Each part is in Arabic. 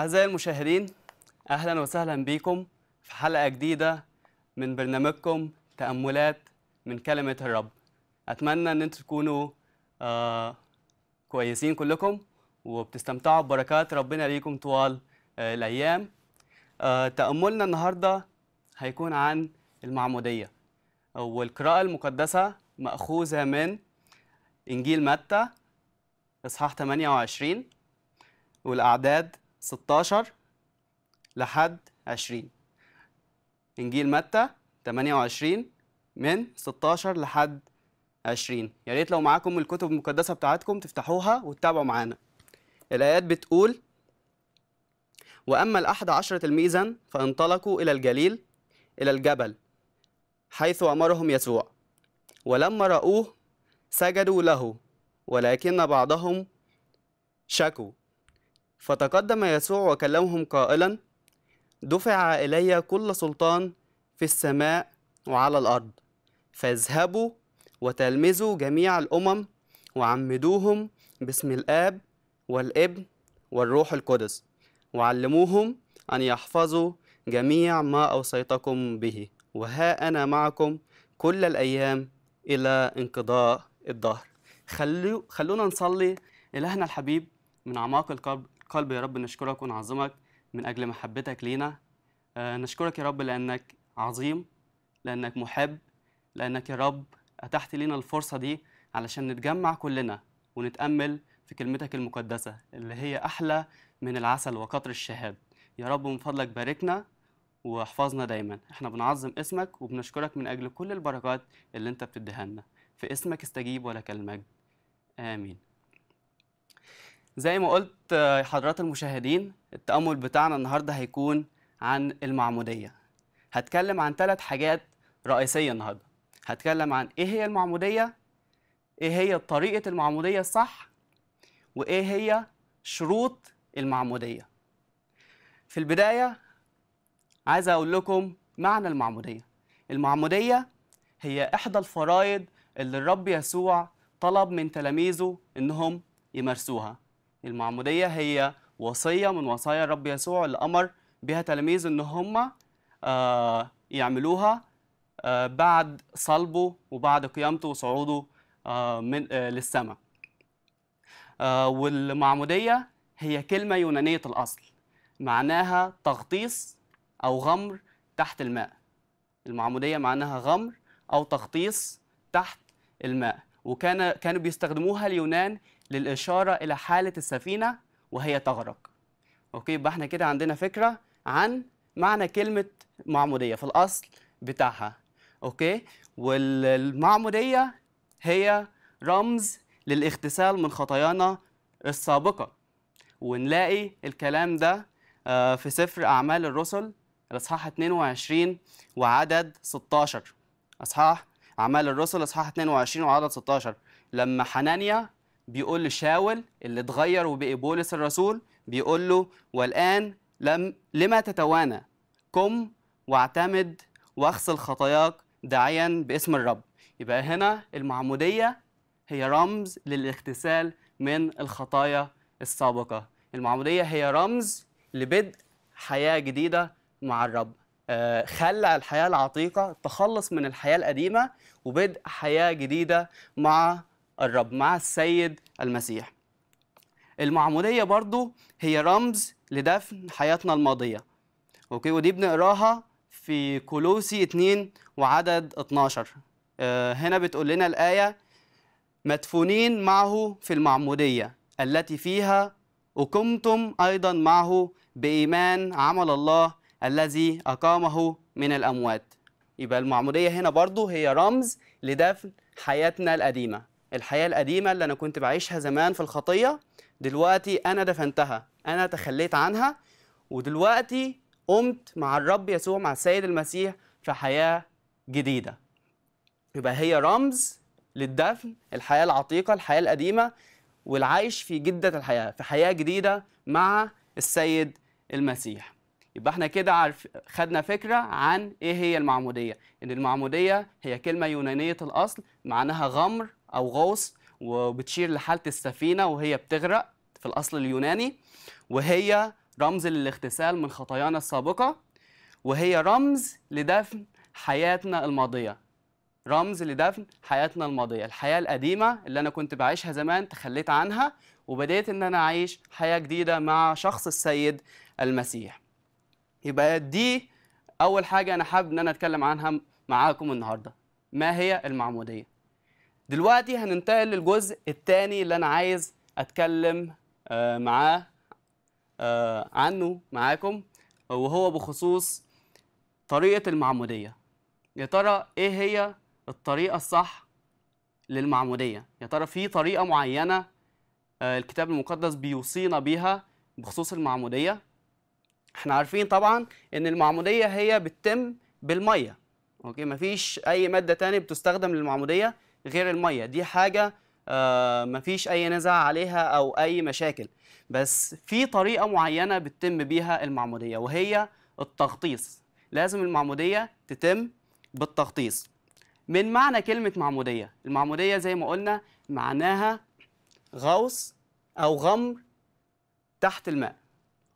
أعزائي المشاهدين أهلا وسهلا بكم في حلقة جديدة من برنامجكم تأملات من كلمة الرب أتمنى أن أنتم تكونوا آه كويسين كلكم وبتستمتعوا ببركات ربنا ليكم طوال آه الأيام آه تأملنا النهاردة هيكون عن المعمودية والقراءة المقدسة مأخوذة من إنجيل متى إصحاح 28 والأعداد 16 لحد 20 انجيل متى 28 من 16 لحد 20 يا ريت لو معاكم الكتب المقدسه بتاعتكم تفتحوها وتتابعوا معانا الايات بتقول واما الاحد عشر تلميذا فانطلقوا الى الجليل الى الجبل حيث امرهم يسوع ولما راوه سجدوا له ولكن بعضهم شكوا فتقدم يسوع وكلمهم قائلا دفع إلي كل سلطان في السماء وعلى الأرض فاذهبوا وتلمذوا جميع الأمم وعمدوهم باسم الآب والابن والروح القدس وعلموهم أن يحفظوا جميع ما أوصيتكم به وها أنا معكم كل الأيام إلى انقضاء الدهر خلو خلونا نصلي إلهنا الحبيب من أعماق القلب قلب يا رب نشكرك ونعظمك من أجل محبتك لينا آه، نشكرك يا رب لأنك عظيم لأنك محب لأنك يا رب أتحت لينا الفرصة دي علشان نتجمع كلنا ونتأمل في كلمتك المقدسة اللي هي أحلى من العسل وقطر الشهاد يا رب من فضلك باركنا واحفظنا دايما احنا بنعظم اسمك وبنشكرك من أجل كل البركات اللي انت بتديها لنا في اسمك استجيب ولك المجد آمين زي ما قلت حضرات المشاهدين التأمل بتاعنا النهاردة هيكون عن المعمودية هتكلم عن ثلاث حاجات رئيسية النهاردة هتكلم عن إيه هي المعمودية إيه هي طريقة المعمودية الصح وإيه هي شروط المعمودية في البداية عايز أقول لكم معنى المعمودية المعمودية هي إحدى الفرائض اللي الرب يسوع طلب من تلاميذه إنهم يمارسوها المعمودية هي وصية من وصايا الرب يسوع اللي أمر بها تلاميذه إن هم آه، يعملوها آه، بعد صلبه وبعد قيامته وصعوده آه، من للسماء والمعمودية هي كلمة يونانية الأصل معناها تغطيس أو غمر تحت الماء المعمودية معناها غمر أو تغطيس تحت الماء وكان كانوا بيستخدموها اليونان للإشارة إلى حالة السفينة وهي تغرق أوكي يبقى إحنا كده عندنا فكرة عن معنى كلمة معمودية في الأصل بتاعها أوكي والمعمودية هي رمز للاغتسال من خطايانا السابقة ونلاقي الكلام ده آه، في سفر أعمال الرسل الإصحاح 22 وعدد 16 أصحاح أعمال الرسل إصحاح 22 وعدد 16 لما حنانيا بيقول لشاول اللي اتغير وبقي بولس الرسول بيقول له والآن لم لما تتوانى قم واعتمد واغسل خطاياك داعيا باسم الرب يبقى هنا المعمودية هي رمز للاغتسال من الخطايا السابقة المعمودية هي رمز لبدء حياة جديدة مع الرب آه، خلع الحياة العتيقة التخلص من الحياة القديمة وبدء حياة جديدة مع الرب مع السيد المسيح المعمودية برضو هي رمز لدفن حياتنا الماضية أوكي ودي بنقراها في كولوسي 2 وعدد 12 آه، هنا بتقول لنا الآية مدفونين معه في المعمودية التي فيها وكمتم أيضا معه بإيمان عمل الله الذي أقامه من الأموات يبقى المعمودية هنا برضو هي رمز لدفن حياتنا القديمة الحياة القديمة اللي أنا كنت بعيشها زمان في الخطية دلوقتي أنا دفنتها أنا تخليت عنها ودلوقتي قمت مع الرب يسوع مع السيد المسيح في حياة جديدة يبقى هي رمز للدفن الحياة العتيقة الحياة القديمة والعيش في جدة الحياة في حياة جديدة مع السيد المسيح يبقى احنا كده عارف خدنا فكرة عن ايه هي المعمودية ان المعمودية هي كلمة يونانية الاصل معناها غمر او غوص وبتشير لحاله السفينه وهي بتغرق في الاصل اليوناني وهي رمز للاغتسال من خطايانا السابقه وهي رمز لدفن حياتنا الماضيه رمز لدفن حياتنا الماضيه الحياه القديمه اللي انا كنت بعيشها زمان تخليت عنها وبدأت ان انا اعيش حياه جديده مع شخص السيد المسيح يبقى دي اول حاجه انا حابب ان انا اتكلم عنها معاكم النهارده ما هي المعموديه دلوقتي هننتقل للجزء الثاني اللي انا عايز اتكلم آه، معاه آه، عنه معاكم وهو بخصوص طريقه المعموديه يا ترى ايه هي الطريقه الصح للمعموديه يا ترى في طريقه معينه آه، الكتاب المقدس بيوصينا بيها بخصوص المعموديه احنا عارفين طبعا ان المعموديه هي بتتم بالميه اوكي مفيش اي ماده تانية بتستخدم للمعموديه غير الميه دي حاجه آه، مفيش اي نزاع عليها او اي مشاكل بس في طريقه معينه بتتم بيها المعموديه وهي التغطيس لازم المعموديه تتم بالتغطيس من معنى كلمه معموديه المعموديه زي ما قلنا معناها غوص او غمر تحت الماء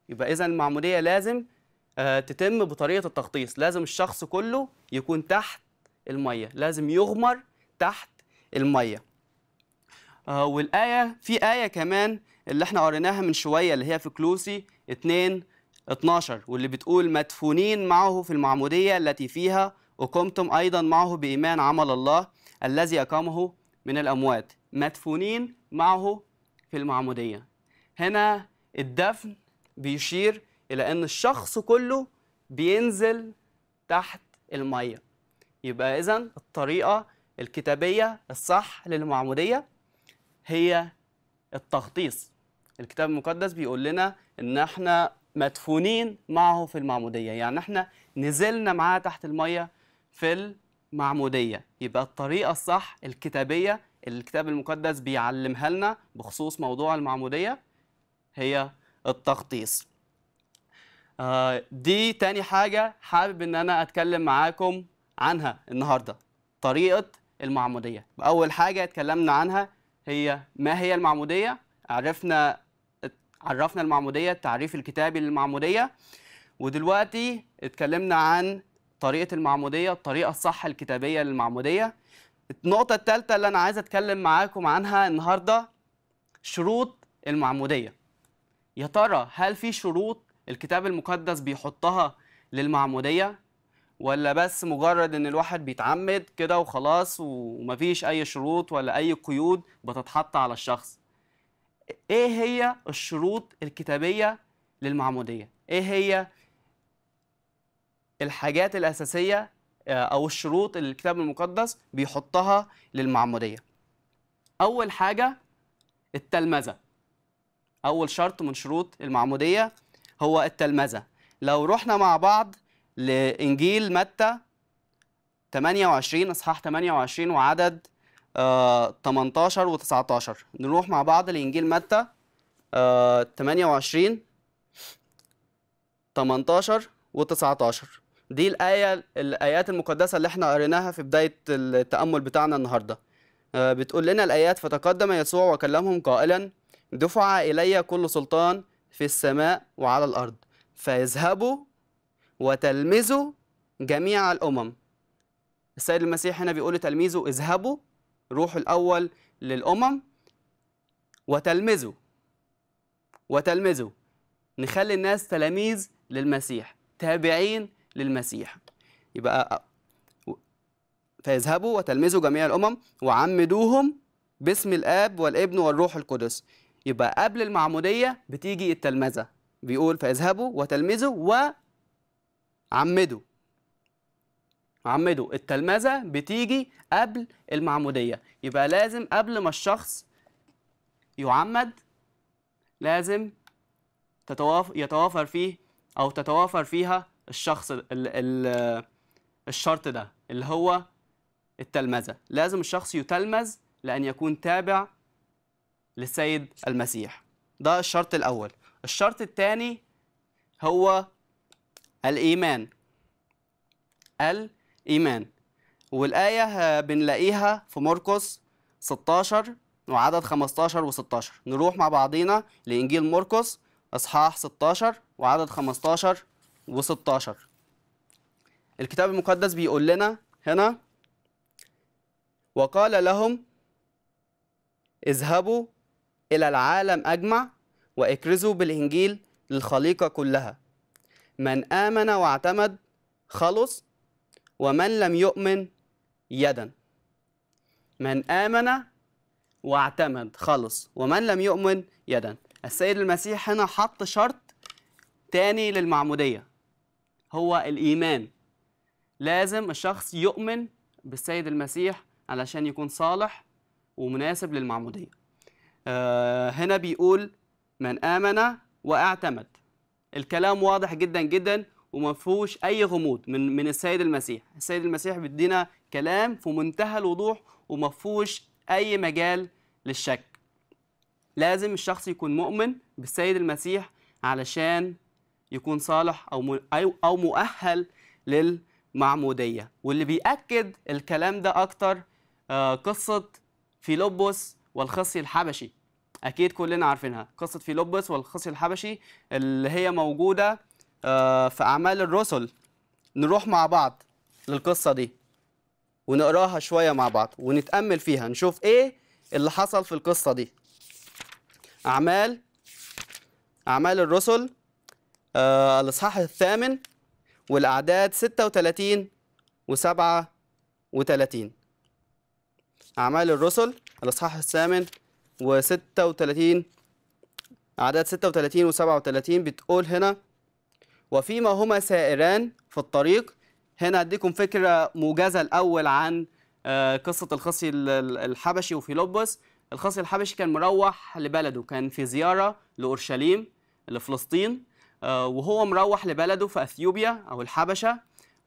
يبقى اذا المعموديه لازم آه، تتم بطريقه التغطيس لازم الشخص كله يكون تحت الميه لازم يغمر تحت الميه آه، والايه في ايه كمان اللي احنا قريناها من شويه اللي هي في كلوسي 2 12 واللي بتقول مدفونين معه في المعموديه التي فيها وقمتم ايضا معه بايمان عمل الله الذي اقامه من الاموات مدفونين معه في المعموديه هنا الدفن بيشير الى ان الشخص كله بينزل تحت الميه يبقى اذا الطريقه الكتابية الصح للمعمودية هي التغطيس الكتاب المقدس بيقول لنا ان احنا مدفونين معه في المعمودية يعني احنا نزلنا معاه تحت المية في المعمودية يبقى الطريقة الصح الكتابية اللي الكتاب المقدس بيعلمها لنا بخصوص موضوع المعمودية هي التغطيس آه، دي تاني حاجة حابب ان انا اتكلم معاكم عنها النهاردة طريقة المعمودية أول حاجة اتكلمنا عنها هي ما هي المعمودية عرفنا عرفنا المعمودية التعريف الكتابي للمعمودية ودلوقتي اتكلمنا عن طريقة المعمودية الطريقة الصح الكتابية للمعمودية النقطة الثالثة اللي أنا عايز أتكلم معاكم عنها النهاردة شروط المعمودية يا ترى هل في شروط الكتاب المقدس بيحطها للمعمودية ولا بس مجرد ان الواحد بيتعمد كده وخلاص ومفيش اي شروط ولا اي قيود بتتحط على الشخص ايه هي الشروط الكتابيه للمعموديه ايه هي الحاجات الاساسيه آه، او الشروط اللي الكتاب المقدس بيحطها للمعموديه اول حاجه التلمذه اول شرط من شروط المعموديه هو التلمذه لو رحنا مع بعض لإنجيل متى 28 إصحاح 28 وعدد 18 و 19 نروح مع بعض لإنجيل متى 28 18 و 19 دي الآية الآيات المقدسة اللي احنا قريناها في بداية التأمل بتاعنا النهاردة آه، بتقول لنا الآيات فتقدم يسوع وكلمهم قائلا دفع إلي كل سلطان في السماء وعلى الأرض فيذهبوا وتلمذوا جميع الأمم السيد المسيح هنا بيقول لتلميذه اذهبوا روحوا الأول للأمم وتلمذوا وتلمذوا نخلي الناس تلاميذ للمسيح تابعين للمسيح يبقى فيذهبوا وتلمذوا جميع الأمم وعمدوهم باسم الآب والابن والروح القدس يبقى قبل المعمودية بتيجي التلمذة بيقول فيذهبوا وتلمذوا عمدوا عمدوا التلمذة بتيجي قبل المعمودية يبقى لازم قبل ما الشخص يعمد لازم تتوافر يتوافر فيه أو تتوافر فيها الشخص الـ الـ الشرط ده اللي هو التلمذة لازم الشخص يتلمذ لأن يكون تابع للسيد المسيح ده الشرط الأول الشرط الثاني هو الإيمان الإيمان والآية بنلاقيها في مرقس 16 وعدد 15 و16 نروح مع بعضينا لإنجيل مرقس إصحاح 16 وعدد 15 و16 الكتاب المقدس بيقول لنا هنا وقال لهم اذهبوا إلى العالم أجمع وأكرزوا بالإنجيل للخليقة كلها من آمن واعتمد خلص ومن لم يؤمن يدا من آمن واعتمد خلص ومن لم يؤمن يدا السيد المسيح هنا حط شرط تاني للمعمودية هو الإيمان لازم الشخص يؤمن بالسيد المسيح علشان يكون صالح ومناسب للمعمودية آه، هنا بيقول من آمن واعتمد الكلام واضح جدا جدا وما فيهوش اي غموض من من السيد المسيح السيد المسيح بيدينا كلام في منتهى الوضوح وما فيهوش اي مجال للشك لازم الشخص يكون مؤمن بالسيد المسيح علشان يكون صالح او او مؤهل للمعموديه واللي بيأكد الكلام ده اكتر آه، قصه فيلبس والخصي الحبشي اكيد كلنا عارفينها قصه فيلبس والخصي الحبشي اللي هي موجوده آه، في اعمال الرسل نروح مع بعض للقصه دي ونقراها شويه مع بعض ونتامل فيها نشوف ايه اللي حصل في القصه دي اعمال اعمال الرسل آه، الاصحاح الثامن والاعداد 36 و37 اعمال الرسل الاصحاح الثامن و36 أعداد 36 و37 بتقول هنا وفيما هما سائران في الطريق هنا أديكم فكرة موجزة الأول عن آه، قصة الخصي الحبشي وفيلبس الخصي الحبشي كان مروح لبلده كان في زيارة لأورشليم لفلسطين آه، وهو مروح لبلده في أثيوبيا أو الحبشة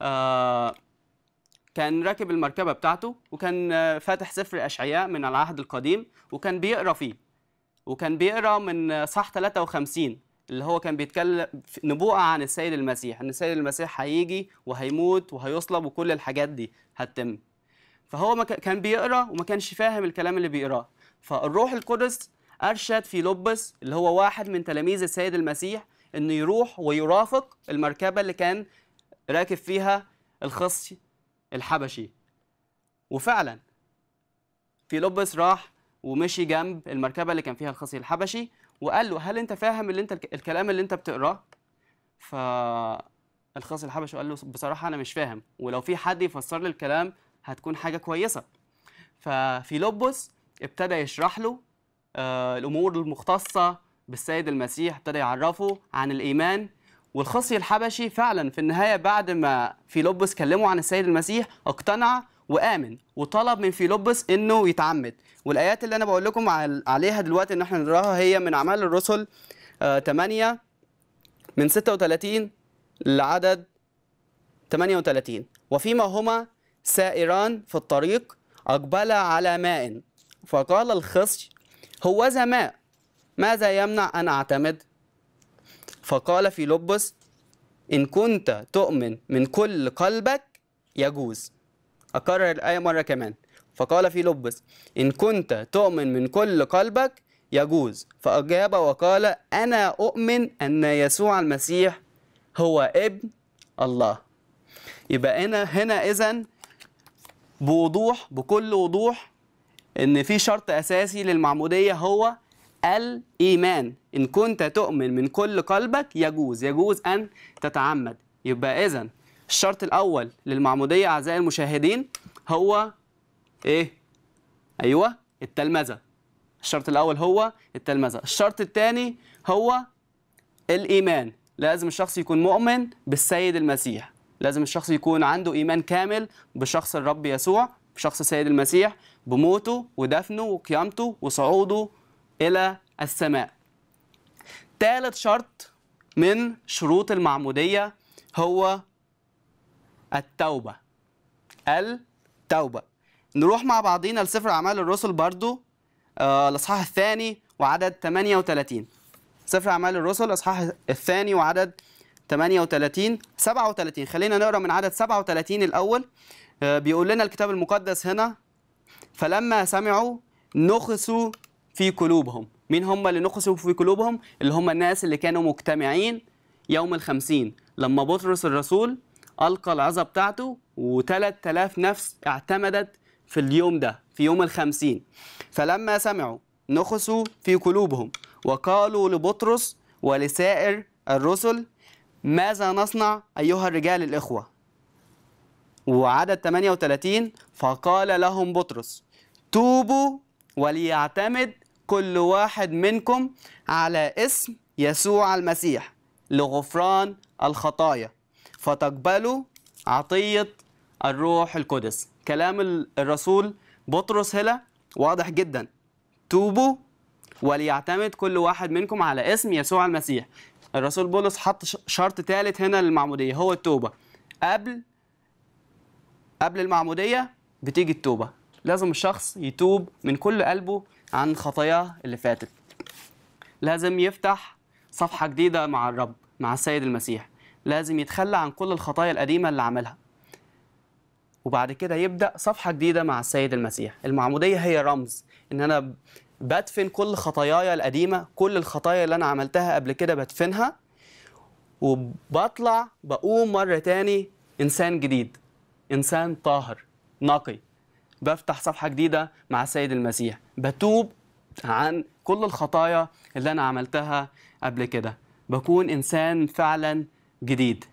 آه، كان راكب المركبه بتاعته وكان آه، فاتح سفر اشعياء من العهد القديم وكان بيقرا فيه وكان بيقرا من صح 53 اللي هو كان بيتكلم نبوءه عن السيد المسيح ان السيد المسيح هيجي وهيموت وهيصلب وكل الحاجات دي هتتم فهو ما كان بيقرا وما كانش فاهم الكلام اللي بيقراه فالروح القدس ارشد في لبس اللي هو واحد من تلاميذ السيد المسيح انه يروح ويرافق المركبه اللي كان راكب فيها الخصي الحبشي وفعلا لوبس راح ومشي جنب المركبه اللي كان فيها الخصي الحبشي وقال له هل انت فاهم اللي انت الكلام اللي انت بتقراه فالخصي الحبشي قال له بصراحه انا مش فاهم ولو في حد يفسر لي الكلام هتكون حاجه كويسه لوبس ابتدى يشرح له آه، الامور المختصه بالسيد المسيح ابتدى يعرفه عن الايمان والخصي الحبشي فعلا في النهايه بعد ما فيلبس كلمه عن السيد المسيح اقتنع وامن وطلب من فيلبس انه يتعمد والايات اللي انا بقول لكم عليها دلوقتي ان احنا نقراها هي من اعمال الرسل 8 آه، من 36 لعدد 38 وفيما هما سائران في الطريق أقبلا على ماء فقال الخصي هو ذا ماء ماذا يمنع أن أعتمد فقال فيلبس إن كنت تؤمن من كل قلبك يجوز أكرر الآية مرة كمان فقال فيلبس إن كنت تؤمن من كل قلبك يجوز فأجاب وقال أنا أؤمن أن يسوع المسيح هو ابن الله يبقى هنا هنا إذن بوضوح بكل وضوح إن في شرط أساسي للمعمودية هو الإيمان إن كنت تؤمن من كل قلبك يجوز يجوز أن تتعمد يبقى إذا الشرط الأول للمعمودية أعزائي المشاهدين هو إيه؟ أيوه التلمذة الشرط الأول هو التلمذة الشرط الثاني هو الإيمان لازم الشخص يكون مؤمن بالسيد المسيح لازم الشخص يكون عنده إيمان كامل بشخص الرب يسوع بشخص السيد المسيح بموته ودفنه وقيامته وصعوده إلى السماء ثالث شرط من شروط المعمودية هو التوبة التوبة نروح مع بعضينا لسفر أعمال الرسل برضو آه، الإصحاح الثاني وعدد 38 سفر أعمال الرسل الإصحاح الثاني وعدد 38 37 خلينا نقرا من عدد 37 الأول آه، بيقول لنا الكتاب المقدس هنا فلما سمعوا نخسوا في قلوبهم مين هم اللي نقصوا في قلوبهم اللي هم الناس اللي كانوا مجتمعين يوم الخمسين لما بطرس الرسول ألقى العظة بتاعته و3000 نفس اعتمدت في اليوم ده في يوم الخمسين فلما سمعوا نخسوا في قلوبهم وقالوا لبطرس ولسائر الرسل ماذا نصنع أيها الرجال الإخوة وعدد 38 فقال لهم بطرس توبوا وليعتمد كل واحد منكم على اسم يسوع المسيح لغفران الخطايا فتقبلوا عطية الروح القدس كلام الرسول بطرس هنا واضح جدا توبوا وليعتمد كل واحد منكم على اسم يسوع المسيح الرسول بولس حط شرط ثالث هنا للمعمودية هو التوبة قبل قبل المعمودية بتيجي التوبة لازم الشخص يتوب من كل قلبه عن خطاياه اللي فاتت لازم يفتح صفحة جديدة مع الرب مع السيد المسيح لازم يتخلى عن كل الخطايا القديمة اللي عملها وبعد كده يبدأ صفحة جديدة مع السيد المسيح المعمودية هي رمز إن أنا بدفن كل خطاياي القديمة كل الخطايا اللي أنا عملتها قبل كده بدفنها وبطلع بقوم مرة تاني إنسان جديد إنسان طاهر نقي بفتح صفحه جديده مع السيد المسيح بتوب عن كل الخطايا اللي انا عملتها قبل كده بكون انسان فعلا جديد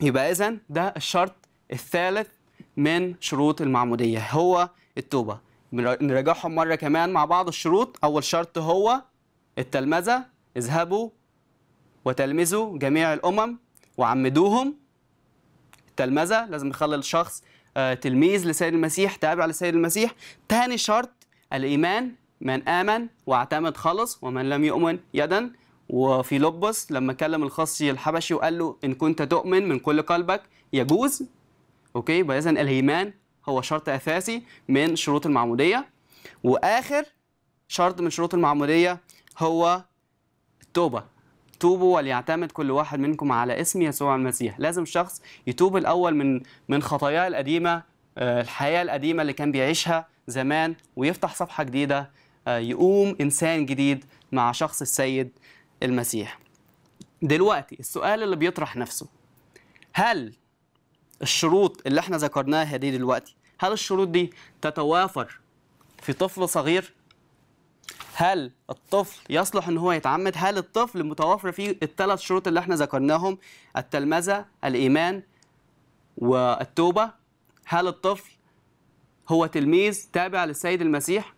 يبقى اذا ده الشرط الثالث من شروط المعموديه هو التوبه نراجعهم مره كمان مع بعض الشروط اول شرط هو التلمذه اذهبوا وتلمذوا جميع الامم وعمدوهم التلمذه لازم نخلي الشخص آه، تلميذ لسيد المسيح تابع لسيد المسيح ثاني شرط الإيمان من آمن واعتمد خالص ومن لم يؤمن يدا وفي لبس لما كلم الخصي الحبشي وقال له إن كنت تؤمن من كل قلبك يجوز أوكي إذا الإيمان هو شرط أساسي من شروط المعمودية وآخر شرط من شروط المعمودية هو التوبة توبوا وليعتمد كل واحد منكم على اسم يسوع المسيح لازم الشخص يتوب الأول من من خطاياه القديمة آه، الحياة القديمة اللي كان بيعيشها زمان ويفتح صفحة جديدة آه، يقوم إنسان جديد مع شخص السيد المسيح دلوقتي السؤال اللي بيطرح نفسه هل الشروط اللي احنا ذكرناها دي دلوقتي هل الشروط دي تتوافر في طفل صغير هل الطفل يصلح ان هو يتعمد هل الطفل متوفر فيه الثلاث شروط اللي احنا ذكرناهم التلمذه الايمان والتوبه هل الطفل هو تلميذ تابع للسيد المسيح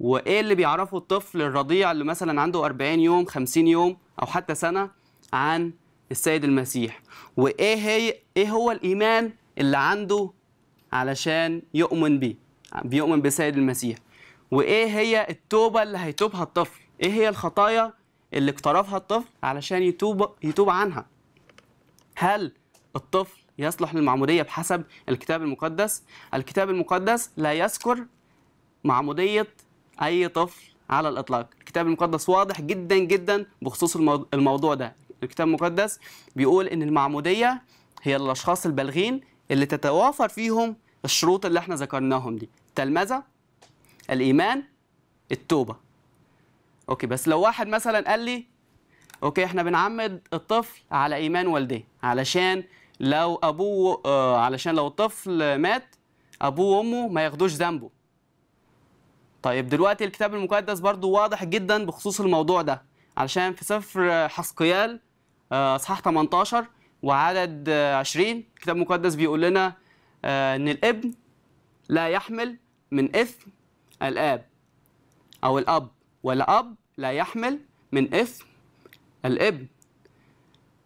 وايه اللي بيعرفه الطفل الرضيع اللي مثلا عنده 40 يوم 50 يوم او حتى سنه عن السيد المسيح وايه هي ايه هو الايمان اللي عنده علشان يؤمن بيه بيؤمن بالسيد المسيح وايه هي التوبه اللي هيتوبها الطفل ايه هي الخطايا اللي اقترفها الطفل علشان يتوب يتوب عنها هل الطفل يصلح للمعموديه بحسب الكتاب المقدس الكتاب المقدس لا يذكر معموديه اي طفل على الاطلاق الكتاب المقدس واضح جدا جدا بخصوص الموضوع ده الكتاب المقدس بيقول ان المعموديه هي الاشخاص البالغين اللي تتوافر فيهم الشروط اللي احنا ذكرناهم دي تلمذه الايمان التوبه اوكي بس لو واحد مثلا قال لي اوكي احنا بنعمد الطفل على ايمان والديه علشان لو ابوه آه علشان لو الطفل مات ابوه وامه ما ياخدوش ذنبه طيب دلوقتي الكتاب المقدس برضو واضح جدا بخصوص الموضوع ده علشان في سفر حسقيال آه، اصحاح آه 18 وعدد 20 الكتاب المقدس بيقول لنا آه ان الابن لا يحمل من اثم الآب أو الأب والأب لا يحمل من إثم الابن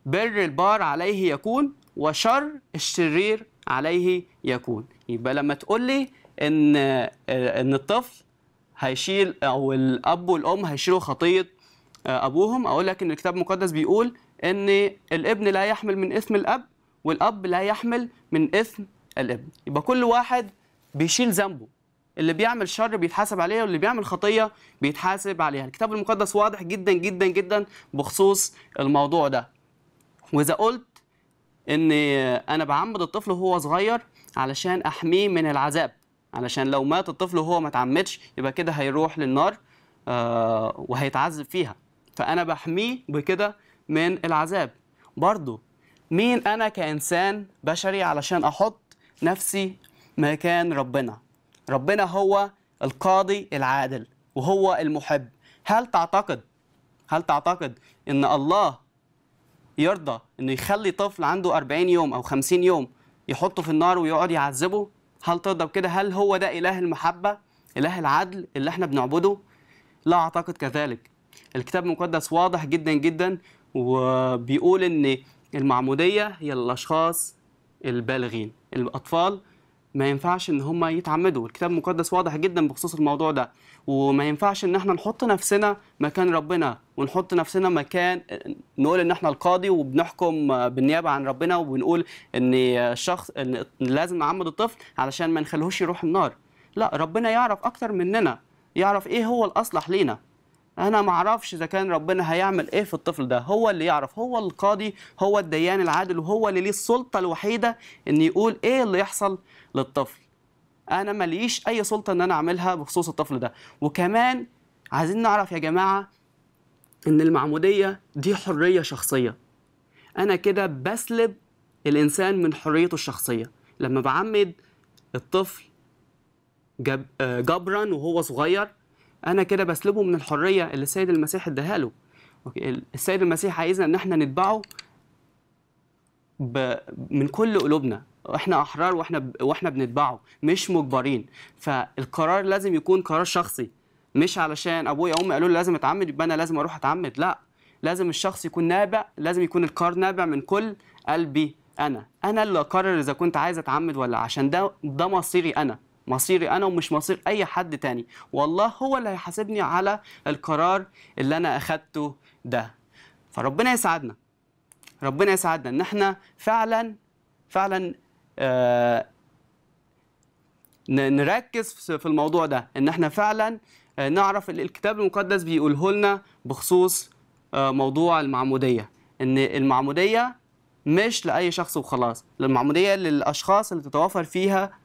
بر البار عليه يكون وشر الشرير عليه يكون يبقى لما تقول لي ان ان الطفل هيشيل او الاب والام هيشيلوا خطيه آه، ابوهم اقول لك ان الكتاب المقدس بيقول ان الابن لا يحمل من اثم الاب والاب لا يحمل من اثم الابن يبقى كل واحد بيشيل ذنبه اللي بيعمل شر بيتحاسب عليها واللي بيعمل خطيه بيتحاسب عليها الكتاب المقدس واضح جدا جدا جدا بخصوص الموضوع ده واذا قلت ان انا بعمد الطفل وهو صغير علشان احميه من العذاب علشان لو مات الطفل وهو ما اتعمدش يبقى كده هيروح للنار آه، وهيتعذب فيها فانا بحميه بكده من العذاب برضه مين انا كانسان بشري علشان احط نفسي مكان ربنا ربنا هو القاضي العادل وهو المحب هل تعتقد هل تعتقد ان الله يرضى انه يخلي طفل عنده 40 يوم او 50 يوم يحطه في النار ويقعد يعذبه هل ترضى بكده هل هو ده اله المحبه اله العدل اللي احنا بنعبده لا اعتقد كذلك الكتاب المقدس واضح جدا جدا وبيقول ان المعموديه هي الاشخاص البالغين الاطفال ما ينفعش ان هم يتعمدوا الكتاب المقدس واضح جدا بخصوص الموضوع ده وما ينفعش ان احنا نحط نفسنا مكان ربنا ونحط نفسنا مكان نقول ان احنا القاضي وبنحكم بالنيابه عن ربنا وبنقول ان الشخص إن لازم نعمد الطفل علشان ما نخليهوش يروح النار لا ربنا يعرف اكتر مننا يعرف ايه هو الاصلح لينا انا ما اعرفش اذا كان ربنا هيعمل ايه في الطفل ده هو اللي يعرف هو القاضي هو الديان العادل وهو اللي ليه السلطه الوحيده ان يقول ايه اللي يحصل للطفل انا ماليش اي سلطه ان انا اعملها بخصوص الطفل ده وكمان عايزين نعرف يا جماعه ان المعموديه دي حريه شخصيه انا كده بسلب الانسان من حريته الشخصيه لما بعمد الطفل آه، جبرا وهو صغير انا كده بسلبه من الحريه اللي السيد المسيح اداها له السيد المسيح عايزنا ان احنا نتبعه ب... من كل قلوبنا احنا احرار واحنا ب... واحنا بنتبعه مش مجبرين فالقرار لازم يكون قرار شخصي مش علشان ابويا وامي قالوا لي لازم اتعمد يبقى انا لازم اروح اتعمد لا لازم الشخص يكون نابع لازم يكون القرار نابع من كل قلبي انا انا اللي اقرر اذا كنت عايز اتعمد ولا عشان ده ده مصيري انا مصيري انا ومش مصير اي حد تاني والله هو اللي هيحاسبني على القرار اللي انا اخدته ده فربنا يساعدنا ربنا يساعدنا ان احنا فعلا فعلا آه نركز في الموضوع ده ان احنا فعلا آه نعرف الكتاب المقدس بيقوله لنا بخصوص آه موضوع المعموديه ان المعموديه مش لاي شخص وخلاص المعموديه للاشخاص اللي تتوافر فيها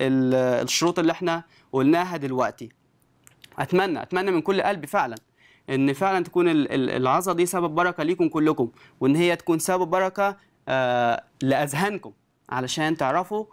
الشروط اللي احنا قلناها دلوقتي اتمنى اتمنى من كل قلبي فعلا ان فعلا تكون العظه دي سبب بركه ليكم كلكم وان هي تكون سبب بركه آه لاذهانكم علشان تعرفوا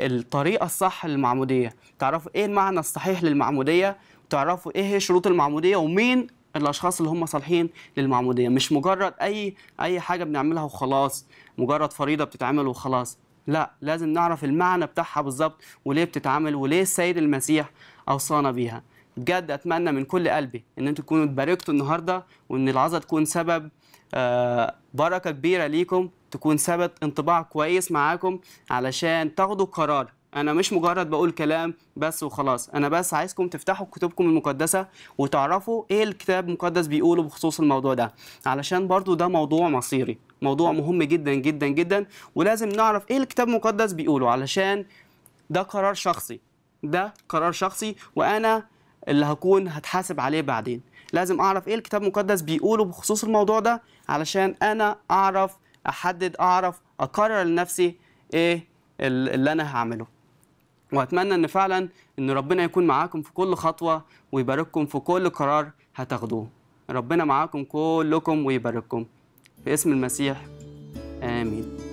الطريقه الصح للمعموديه تعرفوا ايه المعنى الصحيح للمعموديه وتعرفوا ايه هي شروط المعموديه ومين الاشخاص اللي هم صالحين للمعموديه مش مجرد اي اي حاجه بنعملها وخلاص مجرد فريضه بتتعمل وخلاص لا لازم نعرف المعنى بتاعها بالظبط وليه بتتعمل وليه السيد المسيح اوصانا بيها بجد اتمنى من كل قلبي ان انتوا تكونوا اتباركتوا النهارده وان العظه تكون سبب آه، بركه كبيره ليكم تكون سبب انطباع كويس معاكم علشان تاخدوا قرار انا مش مجرد بقول كلام بس وخلاص انا بس عايزكم تفتحوا كتبكم المقدسه وتعرفوا ايه الكتاب المقدس بيقوله بخصوص الموضوع ده علشان برضو ده موضوع مصيري موضوع مهم جدا جدا جدا ولازم نعرف ايه الكتاب المقدس بيقوله علشان ده قرار شخصي ده قرار شخصي وانا اللي هكون هتحاسب عليه بعدين لازم اعرف ايه الكتاب المقدس بيقوله بخصوص الموضوع ده علشان انا اعرف احدد اعرف اقرر لنفسي ايه اللي انا هعمله واتمنى ان فعلا ان ربنا يكون معاكم في كل خطوه ويبارككم في كل قرار هتاخدوه ربنا معاكم كلكم ويبارككم باسم المسيح امين